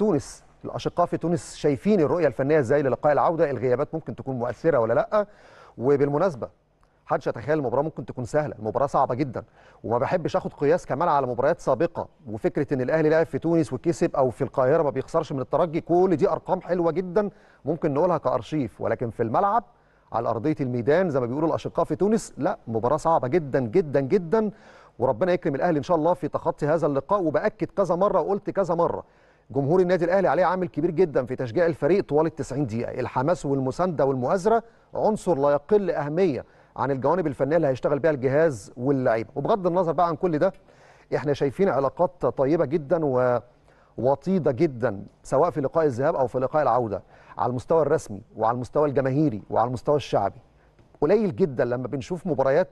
تونس الاشقاء في تونس شايفين الرؤيه الفنيه ازاي للقاء العوده الغيابات ممكن تكون مؤثره ولا لا وبالمناسبه حدش يتخيل المباراه ممكن تكون سهله المباراه صعبه جدا وما بحبش اخد قياس كمان على مباريات سابقه وفكره ان الاهلي لعب في تونس وكسب او في القاهره ما بيخسرش من الترجي كل دي ارقام حلوه جدا ممكن نقولها كارشيف ولكن في الملعب على ارضيه الميدان زي ما بيقولوا الاشقاء في تونس لا مباراه صعبه جدا جدا جدا وربنا يكرم الاهلي ان شاء الله في تخطي هذا اللقاء وباكد كذا مره وقلت كذا مره جمهور النادي الاهلي عليه عامل كبير جدا في تشجيع الفريق طوال ال 90 دقيقه الحماس والمسانده والمؤازره عنصر لا يقل اهميه عن الجوانب الفنيه اللي هيشتغل بها الجهاز واللعيبه وبغض النظر بقى عن كل ده احنا شايفين علاقات طيبه جدا ووطيده جدا سواء في لقاء الذهاب او في لقاء العوده على المستوى الرسمي وعلى المستوى الجماهيري وعلى المستوى الشعبي قليل جدا لما بنشوف مباريات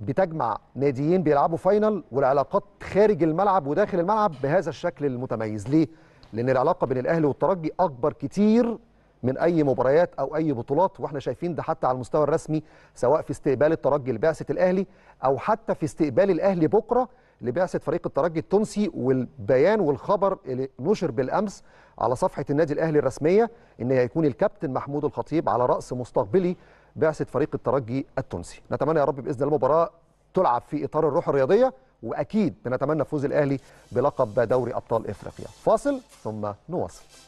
بتجمع ناديين بيلعبوا فاينل والعلاقات خارج الملعب وداخل الملعب بهذا الشكل المتميز ليه؟ لأن العلاقة بين الأهلي والترجي أكبر كتير من أي مباريات أو أي بطولات وإحنا شايفين ده حتى على المستوى الرسمي سواء في استقبال الترجي لبعثة الأهلي أو حتى في استقبال الأهلي بكرة لبعثة فريق الترجي التونسي والبيان والخبر اللي نشر بالأمس على صفحة النادي الأهلي الرسمية إن هيكون الكابتن محمود الخطيب على رأس مستقبلي بعثه فريق الترجي التونسي نتمنى يا رب باذن المباراه تلعب في اطار الروح الرياضيه واكيد بنتمنى فوز الاهلي بلقب دوري ابطال افريقيا فاصل ثم نواصل